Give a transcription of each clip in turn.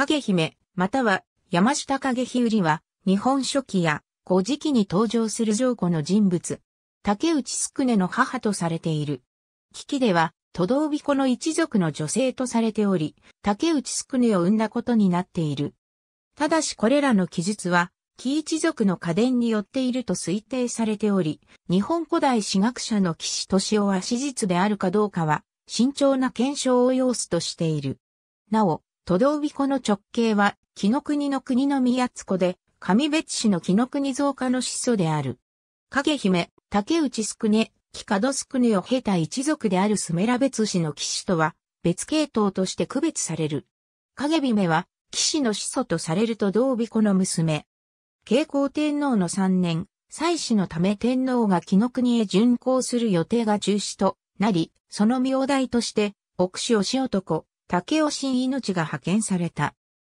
影姫、または山下影日売は、日本書紀や古事記に登場する上古の人物。竹内宿ねの母とされている。危機では、都道尾子の一族の女性とされており、竹内宿ねを生んだことになっている。ただしこれらの記述は、木一族の家伝によっていると推定されており、日本古代史学者の岸敏夫は史実であるかどうかは、慎重な検証を要すとしている。なお、都道尾湖の直径は、木の国の国の宮津湖で、上別市の木の国造加の始祖である。影姫、竹内すくね、木門すくねを経た一族であるスメラ別氏の騎士とは、別系統として区別される。影姫は、騎士の始祖とされると同尾子の娘。慶光天皇の3年、祭祀のため天皇が紀の国へ巡行する予定が中止となり、その名代として、奥子をし男、竹尾新命が派遣された。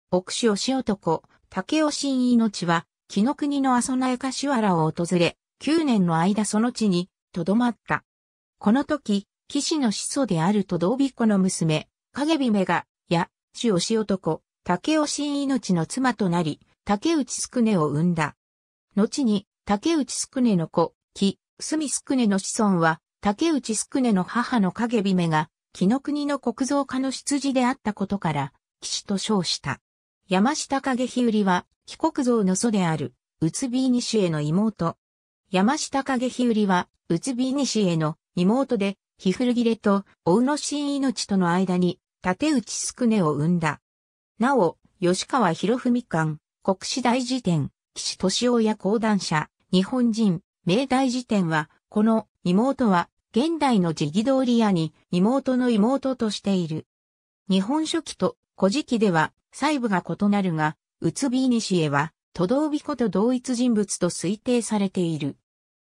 奥志義男、竹尾新命は、木の国の阿蘇内柏原を訪れ、9年の間その地に、とどまった。この時、騎士の始祖であると道尾子の娘、影姫が、や、主義男、竹尾新命の妻となり、竹内すくねを生んだ。後に、竹内すくねの子、木、すみすくねの子孫は、竹内すくねの母の影姫が、紀の国の国造家の出自であったことから、騎士と称した。山下影日売は、紀国造の祖である、宇津美西への妹。山下影日売は、宇津美西への妹で、日古切れと、大野新命との間に、立内宿根を生んだ。なお、吉川博文館、国史大辞典、岸俊親講談社、日本人、明大辞典は、この妹は現代のジギドーリに妹の妹としている。日本書紀と古事記では細部が異なるが、うつびいにしえは、都道美子と同一人物と推定されている。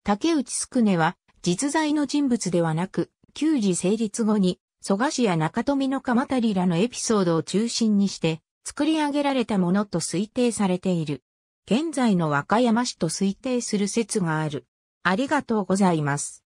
竹内すくねは、実在の人物ではなく、旧時成立後に、蘇我氏や中富の鎌足らのエピソードを中心にして、作り上げられたものと推定されている。現在の和歌山市と推定する説がある。ありがとうございます。